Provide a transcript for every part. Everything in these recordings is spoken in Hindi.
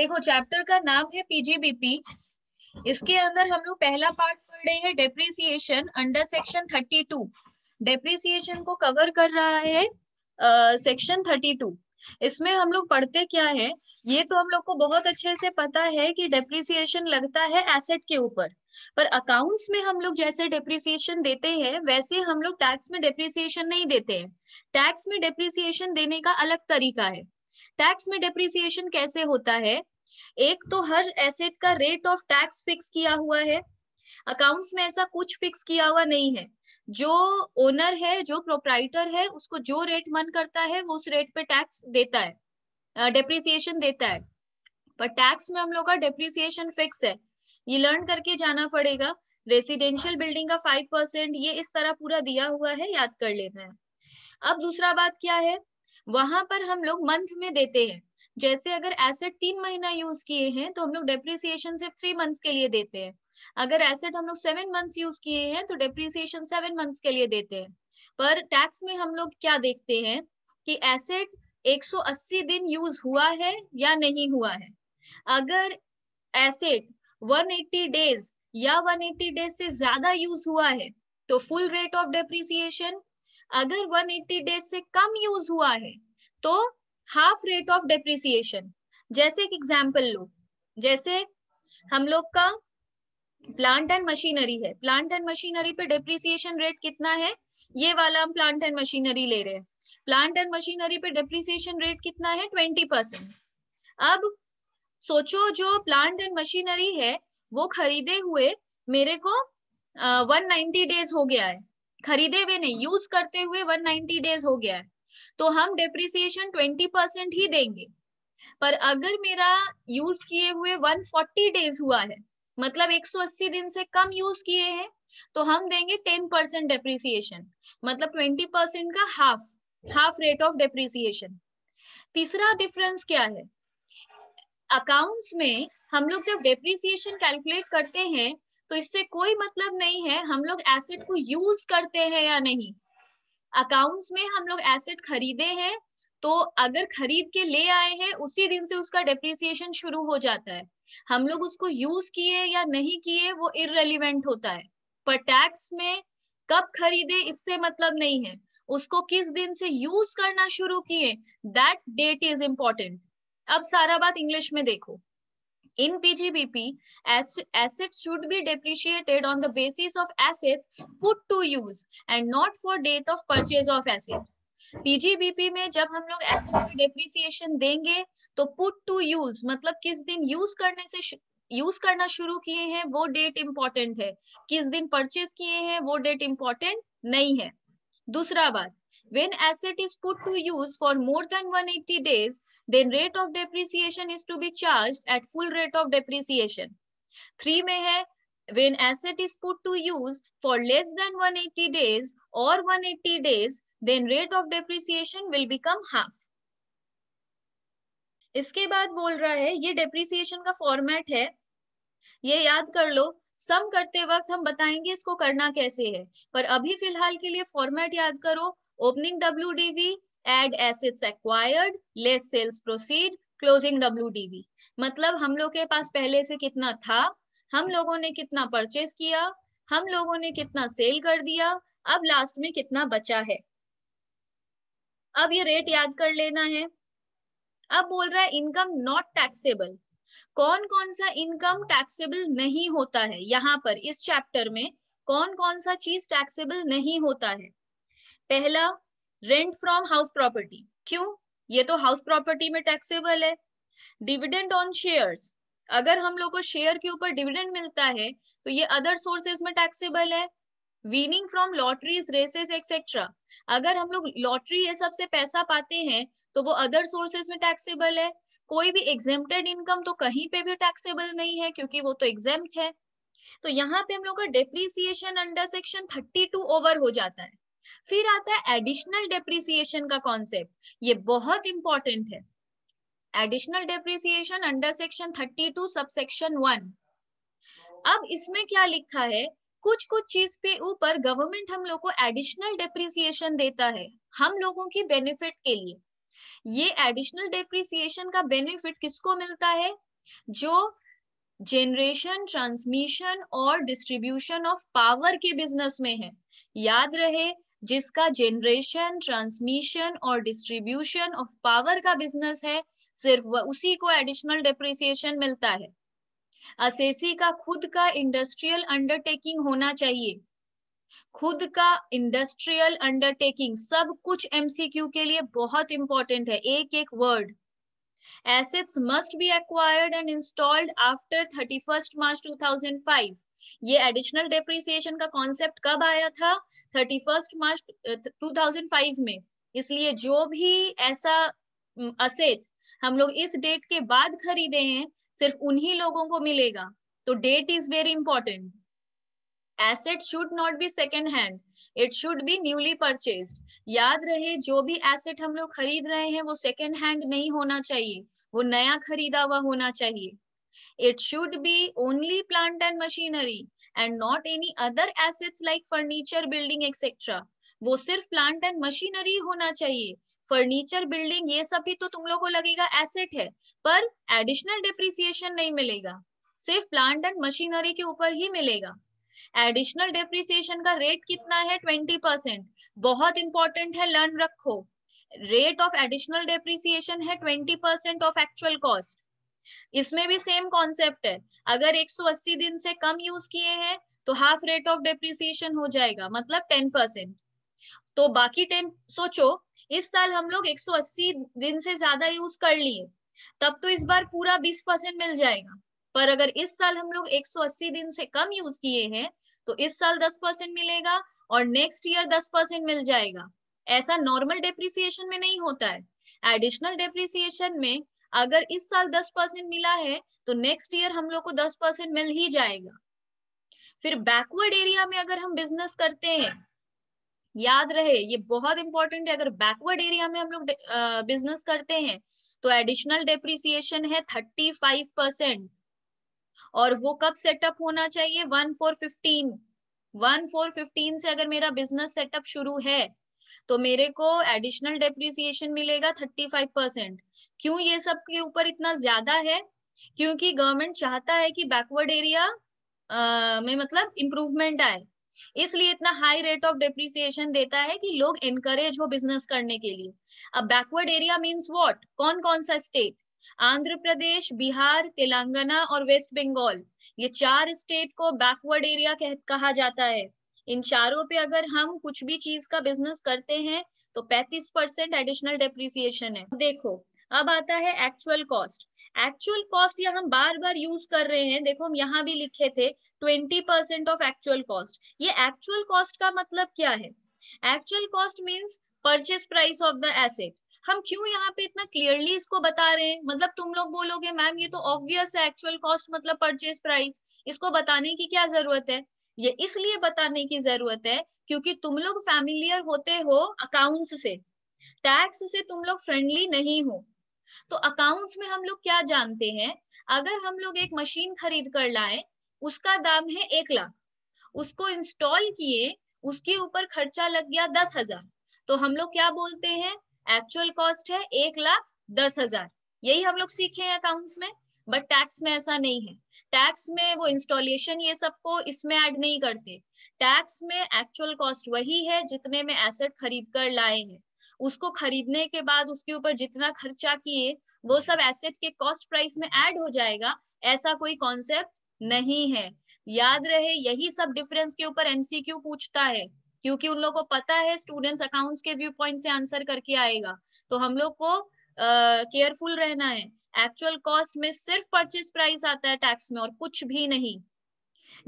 देखो चैप्टर का नाम है पीजीबीपी इसके अंदर हम लोग पहला पार्ट पढ़ रहे हैं डेप्रिसिएशन अंडर सेक्शन 32 डेप्रिसिएशन को कवर कर रहा है सेक्शन uh, 32 इसमें हम लोग पढ़ते क्या है ये तो हम लोग को बहुत अच्छे से पता है कि डेप्रिसिएशन लगता है एसेट के ऊपर पर अकाउंट्स में हम लोग जैसे डेप्रिसिएशन देते हैं वैसे हम लोग टैक्स में डेप्रिसिएशन नहीं देते हैं टैक्स में डेप्रिसिएशन देने का अलग तरीका है टैक्स में डेप्रिसिएशन कैसे होता है एक तो हर एसेट का रेट ऑफ टैक्स फिक्स किया हुआ है अकाउंट्स में ऐसा कुछ फिक्स किया हुआ नहीं है जो ओनर है जो प्रोप्राइटर है उसको जो रेट मन करता है वो उस रेट पे टैक्स देता है डेप्रिसिएशन देता है पर टैक्स में हम लोग का डेप्रिसिएशन फिक्स है ये लर्न करके जाना पड़ेगा रेसिडेंशियल बिल्डिंग का फाइव परसेंट ये इस तरह पूरा दिया हुआ है याद कर लेना है अब दूसरा बात क्या है वहां पर हम लोग मंथ में देते हैं जैसे अगर एसेट तीन महीना यूज किए हैं तो हम लोग डेप्रिसिएशन सिर्फ थ्री मंथ्स के लिए देते हैं अगर एसेट हम लोग सेवन मंथ्स यूज किए हैं तो डेप्रिसिएशन सेवन मंथ्स के लिए देते हैं पर टैक्स में हम लोग क्या देखते हैं कि एसेट 180 दिन यूज हुआ है या नहीं हुआ है अगर एसेट 180 डेज या 180 डेज से ज्यादा यूज हुआ है तो फुल रेट ऑफ डेप्रिसिएशन अगर 180 डेज से कम यूज हुआ है तो हाफ रेट ऑफ डेप्रिसिएशन जैसे एक एग्जाम्पल लो जैसे हम लोग का प्लांट एंड मशीनरी है प्लांट एंड मशीनरी पे डेप्रिसिएशन रेट कितना है ये वाला हम प्लांट एंड मशीनरी ले रहे हैं प्लांट एंड मशीनरी पे डेप्रिसिएशन रेट कितना है ट्वेंटी परसेंट अब सोचो जो प्लांट एंड मशीनरी है वो खरीदे हुए मेरे को वन नाइन्टी डेज हो गया है खरीदे हुए नहीं यूज करते हुए 190 डेज हो गया है तो हम डेप्रिसिएशन 20 परसेंट ही देंगे पर अगर मेरा यूज किए हुए 140 डेज हुआ है मतलब 180 दिन से कम यूज किए हैं तो हम देंगे 10 परसेंट डेप्रिसिएशन मतलब 20 परसेंट का half half rate of depreciation तीसरा डिफरेंस क्या है अकाउंट्स में हम लोग जब डेप्रिसिएशन कैलकुलेट करते हैं तो इससे कोई मतलब नहीं है हम लोग एसेट को यूज करते हैं या नहीं अकाउंट्स में हम लोग एसेट खरीदे हैं तो अगर खरीद के ले आए हैं उसी दिन से उसका डिप्रिसिएशन शुरू हो जाता है हम लोग उसको यूज किए या नहीं किए वो इरेलीवेंट होता है पर टैक्स में कब खरीदे इससे मतलब नहीं है उसको किस दिन से यूज करना शुरू किए दैट डेट इज इंपॉर्टेंट अब सारा बात इंग्लिश में देखो in PGBP, as assets should be depreciated on the basis of assets put to use and not for date of purchase of asset. pgbp mein jab hum log asset ki depreciation denge to put to use matlab kis din use karne se use करना शुरू किए हैं वो डेट इम्पोर्टेंट है किस दिन परचेज किए हैं वो डेट इम्पोर्टेंट नहीं है दूसरा बात When asset is put to use for more than 180 days, then rate of depreciation is to be charged at full rate of depreciation. 3 mein hai when asset is put to use for less than 180 days or 180 days, then rate of depreciation will become half. इसके बाद बोल रहा है ये डेप्रिसिएशन का फॉर्मेट है ये याद कर लो सम करते वक्त हम बताएंगे इसको करना कैसे है पर अभी फिलहाल के लिए फॉर्मेट याद करो Opening WDV, add assets acquired, less sales proceed, closing WDV. मतलब हम लोग के पास पहले से कितना था हम लोगों ने कितना परचेस किया हम लोगों ने कितना सेल कर दिया अब लास्ट में कितना बचा है अब ये रेट याद कर लेना है अब बोल रहा है इनकम नॉट टैक्सेबल कौन कौन सा इनकम टैक्सेबल नहीं होता है यहाँ पर इस चैप्टर में कौन कौन सा चीज टैक्सेबल नहीं होता है पहला रेंट फ्रॉम हाउस प्रॉपर्टी क्यों ये तो हाउस प्रॉपर्टी में टैक्सेबल है डिविडेंड ऑन शेयर्स अगर हम लोग को शेयर के ऊपर डिविडेंड मिलता है तो ये अदर सोर्सेज में टैक्सेबल है winning from lotteries races etcetera अगर हम लोग लॉटरी ये सबसे पैसा पाते हैं तो वो अदर सोर्सेज में टैक्सेबल है कोई भी एग्जेम्प्टेड इनकम तो कहीं पे भी टैक्सेबल नहीं है क्योंकि वो तो एग्जेम्प्ट है तो यहाँ पे हम लोग का डेप्रीसिएशन अंडर सेक्शन 32 ओवर हो जाता है फिर आता है एडिशनल डेप्रिसिएशन का कॉन्सेप्ट ये बहुत इंपॉर्टेंट है additional depreciation under section thirty two sub section one अब इसमें क्या लिखा है कुछ कुछ चीज पे ऊपर गवर्नमेंट हम लोग को एडिशनल डेप्रिसिएशन देता है हम लोगों की बेनिफिट के लिए ये एडिशनल डेप्रिसिएशन का बेनिफिट किसको मिलता है जो जेनरेशन ट्रांसमिशन और डिस्ट्रीब्यूशन ऑफ पावर के बिजनेस में है याद रहे जिसका जेनरेशन ट्रांसमिशन और डिस्ट्रीब्यूशन ऑफ पावर का बिजनेस है सिर्फ उसी को एडिशनल डिप्रिसिएशन मिलता है असेसी का खुद का इंडस्ट्रियल अंडरटेकिंग होना चाहिए खुद का इंडस्ट्रियल अंडरटेकिंग सब कुछ एमसीक्यू के लिए बहुत इंपॉर्टेंट है एक एक word assets must be acquired and installed after 31st March 2005 ये एडिशनल डेप्रिसिएशन का कॉन्सेप्ट कब आया था थर्टी फर्स्ट मार्च 2005 में इसलिए जो भी ऐसा असेट हम लोग इस डेट के बाद खरीदे हैं सिर्फ उन्हीं लोगों को मिलेगा तो date is very important asset should not be second hand it should be newly purchased याद रहे जो भी एसेट हम लोग खरीद रहे हैं वो सेकेंड हैंड नहीं होना चाहिए वो नया खरीदा हुआ होना चाहिए it should be only plant and machinery and not any other assets like furniture building etcetera वो सिर्फ प्लांट एंड मशीनरी होना चाहिए फर्नीचर बिल्डिंग ये सब भी तो तुम लोग को लगेगा एसेट है पर एडिशनल डिप्रिसिएशन नहीं मिलेगा सिर्फ प्लांट एंड मशीनरी के ऊपर ही मिलेगा एडिशनल डिप्रिसिएशन का रेट कितना है ट्वेंटी परसेंट बहुत इंपॉर्टेंट है लर्न रखो रेट ऑफ एडिशनल डेप्रिसिएशन है twenty percent of actual cost इसमें भी सेम कॉन्सेप्ट है अगर 180 दिन से कम यूज किए हैं तो हाफ रेट ऑफ डेप्रिसिएशन हो जाएगा मतलब 10 परसेंट तो बाकी 10 सोचो इस साल हम लोग 180 दिन से ज्यादा यूज कर लिए तब तो इस बार पूरा 20 परसेंट मिल जाएगा पर अगर इस साल हम लोग 180 दिन से कम यूज किए हैं तो इस साल 10 परसेंट मिलेगा और नेक्स्ट ईयर 10 परसेंट मिल जाएगा ऐसा नॉर्मल डेप्रिसिएशन में नहीं होता है एडिशनल डेप्रिसिएशन में अगर इस साल दस परसेंट मिला है तो नेक्स्ट ईयर हम लोग को दस परसेंट मिल ही जाएगा फिर बैकवर्ड एरिया में अगर हम बिजनेस करते हैं याद रहे ये बहुत इंपॉर्टेंट है अगर बैकवर्ड एरिया में हम लोग बिजनेस करते हैं तो एडिशनल डेप्रिसिएशन है थर्टी फाइव परसेंट और वो कब सेटअप होना चाहिए one four fifteen one four fifteen से अगर मेरा बिजनेस सेटअप शुरू है तो मेरे को एडिशनल डेप्रिसिएशन मिलेगा थर्टी फाइव परसेंट क्यों ये सब के ऊपर इतना ज्यादा है क्योंकि गवर्नमेंट चाहता है कि बैकवर्ड एरिया में मतलब इम्प्रूवमेंट आए इसलिए इतना हाई रेट ऑफ डिप्रिसिएशन देता है कि लोग एनकरेज हो बिजनेस करने के लिए अब बैकवर्ड एरिया मीन्स वॉट कौन कौन सा स्टेट आंध्र प्रदेश बिहार तेलंगाना और वेस्ट बंगाल ये चार स्टेट को बैकवर्ड एरिया कह, कहा जाता है इन चारों पे अगर हम कुछ भी चीज का बिजनेस करते हैं तो 35 परसेंट एडिशनल डेप्रिसिएशन है देखो अब आता है एक्चुअल कॉस्ट एक्चुअल कॉस्ट या हम बार बार यूज कर रहे हैं देखो हम यहाँ भी लिखे थे twenty percent of actual cost ये एक्चुअल कॉस्ट का मतलब क्या है actual cost means purchase price of the asset हम क्यों यहाँ पे इतना क्लियरली इसको बता रहे हैं मतलब तुम लोग बोलोगे मैम ये तो ऑब्वियस है एक्चुअल कॉस्ट मतलब परचेस प्राइस इसको बताने की क्या जरूरत है ये इसलिए बताने की जरूरत है क्योंकि तुम लोग फैमिलियर होते हो अकाउंट्स से टैक्स से तुम लोग फ्रेंडली नहीं हो तो अकाउंट्स में हम लोग क्या जानते हैं अगर हम लोग एक मशीन खरीद कर लाए उसका दाम है एक लाख उसको इंस्टॉल किए उसके ऊपर खर्चा लग गया दस हजार तो हम लोग क्या बोलते हैं एक्चुअल कॉस्ट है एक लाख दस हजार यही हम लोग सीखे हैं अकाउंट्स में बट टैक्स में ऐसा नहीं है टैक्स में वो इंस्टॉलेशन ये सबको इसमें ऐड नहीं करते टैक्स में एक्चुअल कॉस्ट वही है जितने में एसेट खरीद कर लाए हैं उसको खरीदने के बाद उसके ऊपर जितना खर्चा किए वो सब एसेट के कॉस्ट प्राइस में ऐड हो जाएगा ऐसा कोई कॉन्सेप्ट नहीं है याद रहे यही सब डिफरेंस के ऊपर एमसीक्यू पूछता है क्योंकि उन लोगों को पता है स्टूडेंट्स अकाउंट्स के व्यू पॉइंट से आंसर करके आएगा तो हम लोग को केयरफुल uh, रहना है एक्चुअल कॉस्ट में सिर्फ परचेज प्राइस आता है टैक्स में और कुछ भी नहीं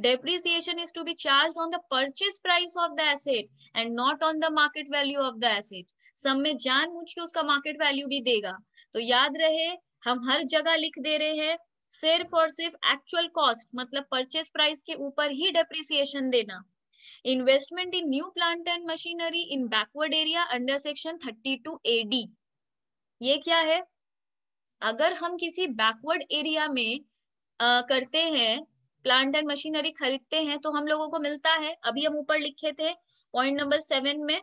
depreciation is to be charge on the purchase price of the asset and not on the market value of the asset सब में जान के उसका मार्केट वैल्यू भी देगा तो याद रहे हम हर जगह लिख दे रहे हैं सिर्फ और सिर्फ एक्चुअल कॉस्ट मतलब परचेस प्राइस के ऊपर ही डेप्रिसिएशन देना investment in new plant and machinery in backward area under section 32 AD ये क्या है अगर हम किसी बैकवर्ड एरिया में आ, करते हैं प्लांट एंड मशीनरी खरीदते हैं तो हम लोगों को मिलता है अभी हम ऊपर लिखे थे पॉइंट नंबर सेवन में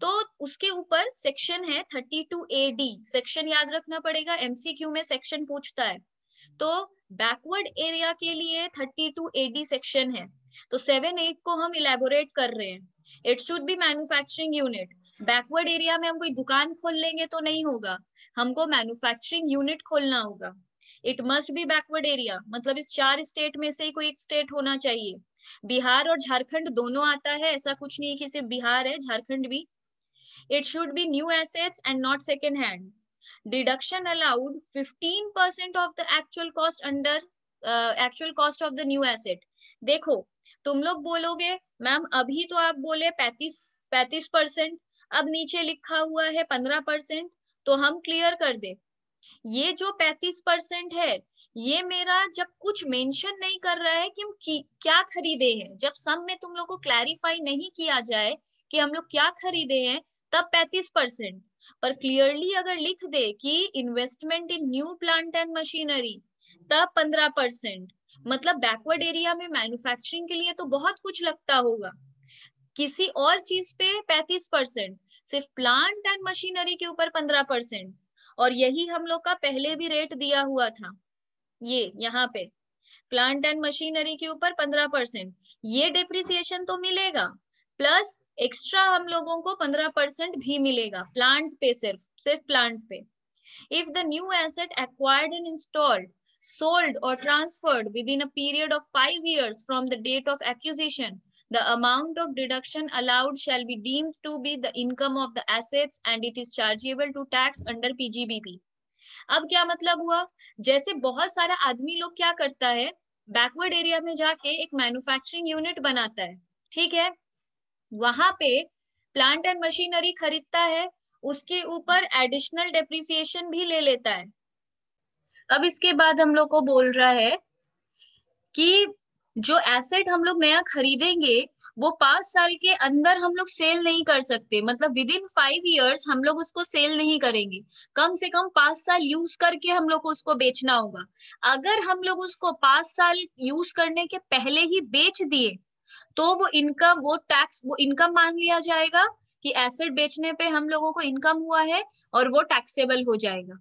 तो उसके ऊपर सेक्शन है thirty two A D section याद रखना पड़ेगा एमसीक्यू में सेक्शन पूछता है तो बैकवर्ड एरिया के लिए thirty two A D section है तो सेवन एट को हम इलेबोरेट कर रहे हैं it should be manufacturing unit backward area में हम कोई दुकान खोल लेंगे तो नहीं होगा हमको मैन्युफैक्चरिंग यूनिट खोलना होगा it must be backward area मतलब इस चार स्टेट में से कोई एक स्टेट होना चाहिए बिहार और झारखंड दोनों आता है ऐसा कुछ नहीं कि सिर्फ बिहार है झारखंड भी It should be new assets and not second hand. Deduction allowed 15% of the actual cost under actual cost of the new asset देखो तुम लोग बोलोगे मैम अभी तो आप बोले पैंतीस 35% परसेंट अब नीचे लिखा हुआ है 15% परसेंट तो हम क्लियर कर दे ये जो पैंतीस है ये मेरा जब कुछ मेंशन नहीं कर रहा है कि हम क्या खरीदे हैं जब सम में तुम लोग को क्लैरिफाई नहीं किया जाए कि हम लोग क्या खरीदे हैं तब 35 परसेंट पर क्लियरली अगर लिख दे कि investment in new plant and machinery तब 15 परसेंट मतलब बैकवर्ड एरिया में मैन्युफैक्चरिंग के लिए तो बहुत कुछ लगता होगा किसी और चीज पे 35 परसेंट सिर्फ प्लांट एंड मशीनरी के ऊपर पंद्रह परसेंट और यही हम लोग का पहले भी रेट दिया हुआ था ये यहाँ पे प्लांट एंड मशीनरी के ऊपर पंद्रह परसेंट ये डिप्रिसिएशन तो मिलेगा प्लस एक्स्ट्रा हम लोगों को पंद्रह परसेंट भी मिलेगा प्लांट पे सिर्फ सिर्फ प्लांट पे if the new asset acquired and installed sold or transferred within a period of 5 years from the date of acquisition the amount of deduction allowed shall be deemed to be the income of the assets and it is chargeable to tax under pgbp अब क्या मतलब हुआ जैसे बहुत सारा आदमी लोग क्या करता है बैकवर्ड एरिया में जाके एक मैन्युफैक्चरिंग यूनिट बनाता है ठीक है वहां पे प्लांट एंड मशीनरी खरीदता है उसके ऊपर एडिशनल डेप्रिसिएशन भी ले लेता है अब इसके बाद हम लोग को बोल रहा है कि जो एसेट हम लोग नया खरीदेंगे वो पांच साल के अंदर हम लोग सेल नहीं कर सकते मतलब विद इन फाइव ईयर्स हम लोग उसको सेल नहीं करेंगे कम से कम पांच साल यूज करके हम लोग को उसको बेचना होगा अगर हम लोग उसको पांच साल यूज करने के पहले ही बेच दिए तो वो इनकम वो टैक्स वो इनकम मान लिया जाएगा कि एसेट बेचने पे हम लोगों को इनकम हुआ है और वो टैक्सेबल हो जाएगा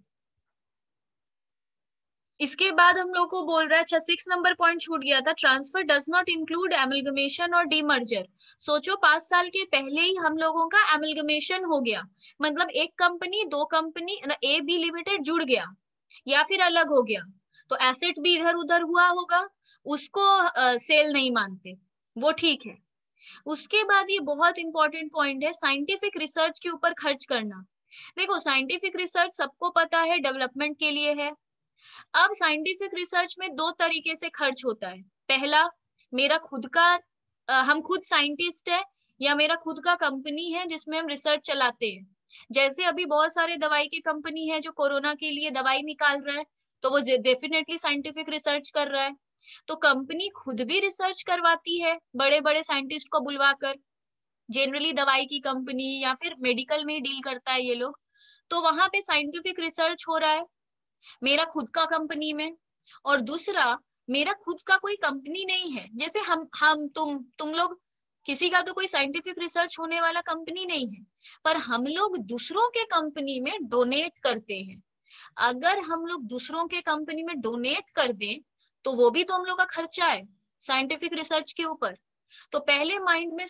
इसके बाद हम लोग को बोल रहा है अच्छा सिक्स नंबर पॉइंट छूट गया था transfer does not include amalgamation और डीमर्जर सोचो पांच साल के पहले ही हम लोगों का एमलगमेशन हो गया मतलब एक कंपनी दो कंपनी ए बी लिमिटेड जुड़ गया या फिर अलग हो गया तो एसेट भी इधर उधर हुआ होगा उसको सेल सेल नहीं मानते वो ठीक है उसके बाद ये बहुत इंपॉर्टेंट पॉइंट है साइंटिफिक रिसर्च के ऊपर खर्च करना देखो साइंटिफिक रिसर्च सबको पता है डेवलपमेंट के लिए है अब साइंटिफिक रिसर्च में दो तरीके से खर्च होता है पहला मेरा खुद का हम खुद साइंटिस्ट है या मेरा खुद का कंपनी है जिसमें हम रिसर्च चलाते हैं जैसे अभी बहुत सारे दवाई की कंपनी है जो कोरोना के लिए दवाई निकाल रहा है तो वो डेफिनेटली साइंटिफिक रिसर्च कर रहा है तो कंपनी खुद भी रिसर्च करवाती है बड़े बड़े साइंटिस्ट को बुलवाकर जनरली दवाई की कंपनी या फिर मेडिकल में डील करता है ये लोग तो वहां पे साइंटिफिक रिसर्च हो रहा है मेरा खुद का कंपनी में और दूसरा मेरा खुद का कोई कंपनी नहीं है जैसे हम हम तुम तुम लोग किसी का तो कोई साइंटिफिक रिसर्च होने वाला कंपनी नहीं है पर हम लोग दूसरों के कंपनी में डोनेट करते हैं अगर हम लोग दूसरों के कंपनी में डोनेट कर दें तो वो भी तो हम लोग का खर्चा है साइंटिफिक रिसर्च के ऊपर तो पहले माइंड में